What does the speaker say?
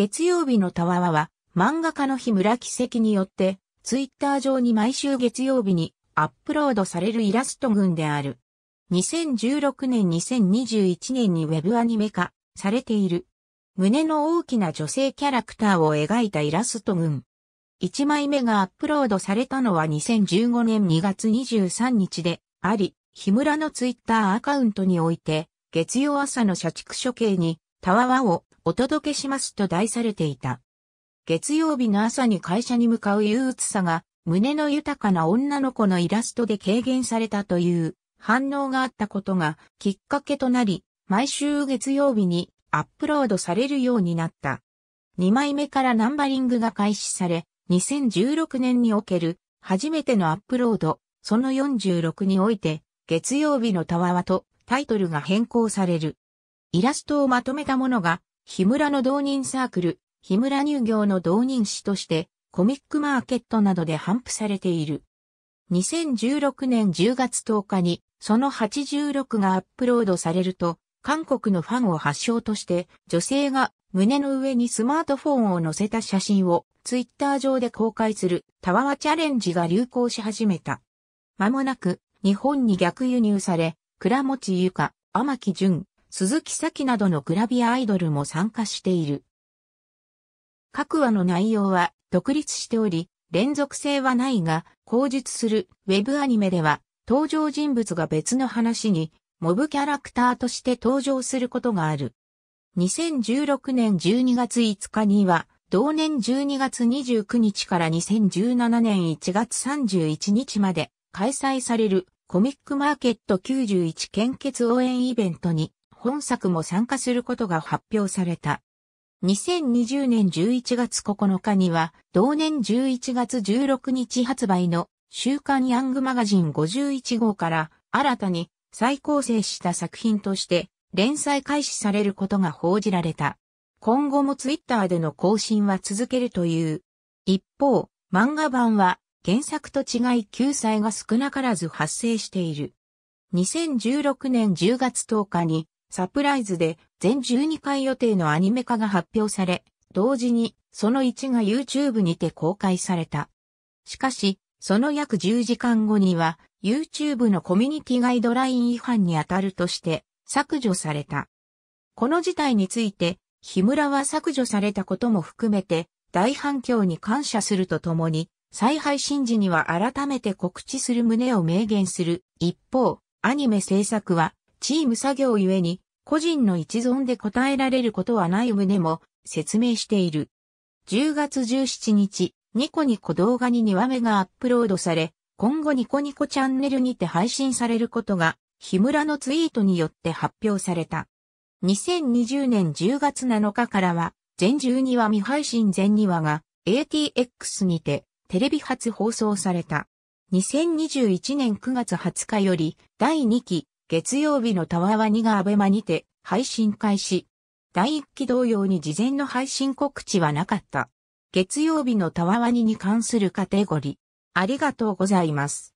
月曜日のたわわは、漫画家の日村奇跡によって、ツイッター上に毎週月曜日にアップロードされるイラスト群である。2016年2021年にウェブアニメ化されている。胸の大きな女性キャラクターを描いたイラスト群。1枚目がアップロードされたのは2015年2月23日であり、日村のツイッターアカウントにおいて、月曜朝の社畜処刑に、たわわをお届けしますと題されていた。月曜日の朝に会社に向かう憂鬱さが、胸の豊かな女の子のイラストで軽減されたという反応があったことがきっかけとなり、毎週月曜日にアップロードされるようになった。2枚目からナンバリングが開始され、2016年における初めてのアップロード、その46において、月曜日のたわわとタイトルが変更される。イラストをまとめたものが日村の同人サークル、日村乳業の同人誌として、コミックマーケットなどで販布されている。2016年10月10日に、その86がアップロードされると、韓国のファンを発祥として、女性が胸の上にスマートフォンを載せた写真をツイッター上で公開するタワーチャレンジが流行し始めた。間もなく日本に逆輸入され、倉持ゆか、天木淳、鈴木咲などのグラビアアイドルも参加している。各話の内容は独立しており、連続性はないが、口述するウェブアニメでは、登場人物が別の話に、モブキャラクターとして登場することがある。2016年12月5日には、同年12月29日から2017年1月31日まで開催されるコミックマーケット91献血応援イベントに本作も参加することが発表された。2020年11月9日には、同年11月16日発売の週刊ヤングマガジン51号から新たに再構成した作品として連載開始されることが報じられた。今後もツイッターでの更新は続けるという。一方、漫画版は原作と違い救済が少なからず発生している。2016年10月10日にサプライズで全12回予定のアニメ化が発表され、同時にその1が YouTube にて公開された。しかし、その約10時間後には YouTube のコミュニティガイドライン違反に当たるとして削除された。この事態について、日村は削除されたことも含めて大反響に感謝するとともに、再配信時には改めて告知する旨を明言する。一方、アニメ制作はチーム作業ゆえに、個人の一存で答えられることはない旨も説明している。10月17日、ニコニコ動画に2話目がアップロードされ、今後ニコニコチャンネルにて配信されることが、日村のツイートによって発表された。2020年10月7日からは、全12話未配信全2話が ATX にてテレビ初放送された。2021年9月20日より第2期月曜日のタワワニがアベマにて配信開始。第1期同様に事前の配信告知はなかった。月曜日のタワワニに関するカテゴリー。ありがとうございます。